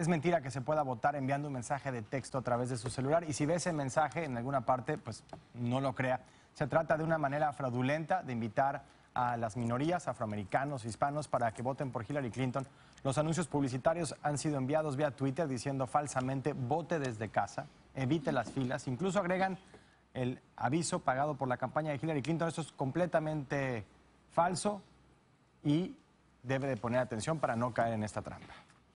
es mentira que se pueda votar enviando un mensaje de texto a través de su celular y si ve ese mensaje en alguna parte, pues no lo crea. Se trata de una manera fraudulenta de invitar a las minorías afroamericanos, hispanos, para que voten por Hillary Clinton. Los anuncios publicitarios han sido enviados vía Twitter diciendo falsamente vote desde casa, evite las filas, incluso agregan el aviso pagado por la campaña de Hillary Clinton. Esto es completamente falso y debe de poner atención para no caer en esta trampa.